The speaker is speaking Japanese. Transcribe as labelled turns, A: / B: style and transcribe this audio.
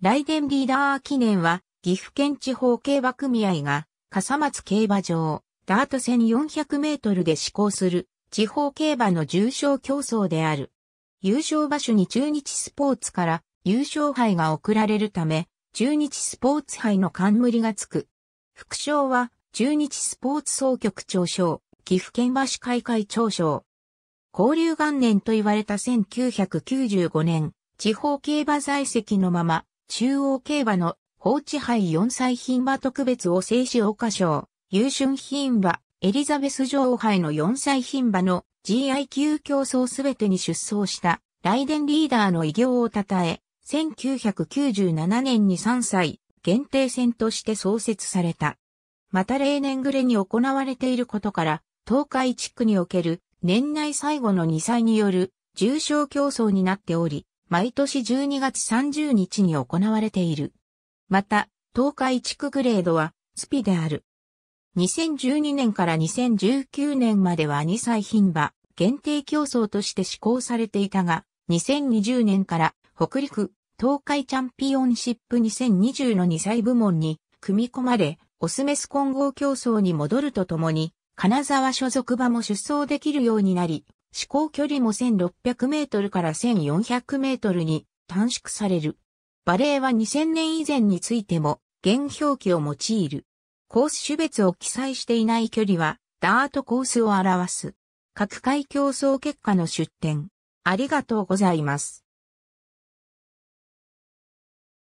A: 来年リーダー記念は、岐阜県地方競馬組合が、笠松競
B: 馬場、ダート戦400メートルで施行する、地方競馬の重賞競争である。優勝場所に中日スポーツから優勝杯が贈られるため、中日スポーツ杯の冠がつく。副賞は、中日スポーツ総局長賞、岐阜県馬市会会長賞。交流元年と言われた1995年、地方競馬在籍のまま、中央競馬の放置杯4歳品馬特別を制止岡賞、優春品馬、エリザベス女王杯の4歳品馬の GI 級競争すべてに出走したライデンリーダーの偉業を称え、1997年に3歳限定戦として創設された。また例年暮れに行われていることから、東海地区における年内最後の2歳による重症競争になっており、毎年12月30日に行われている。また、東海地区グレードは、スピである。2012年から2019年までは2歳品馬、限定競争として施行されていたが、2020年から北陸東海チャンピオンシップ2020の2歳部門に組み込まれ、オスメス混合競争に戻るとともに、金沢所属馬も出走できるようになり、試行距離も1600メートルから1400メートルに短縮される。バレーは2000年以前についても、現表記を用いる。コース種別を記載していない距離は、ダートコースを表す。各回競争結果の出
A: 展。ありがとうございます。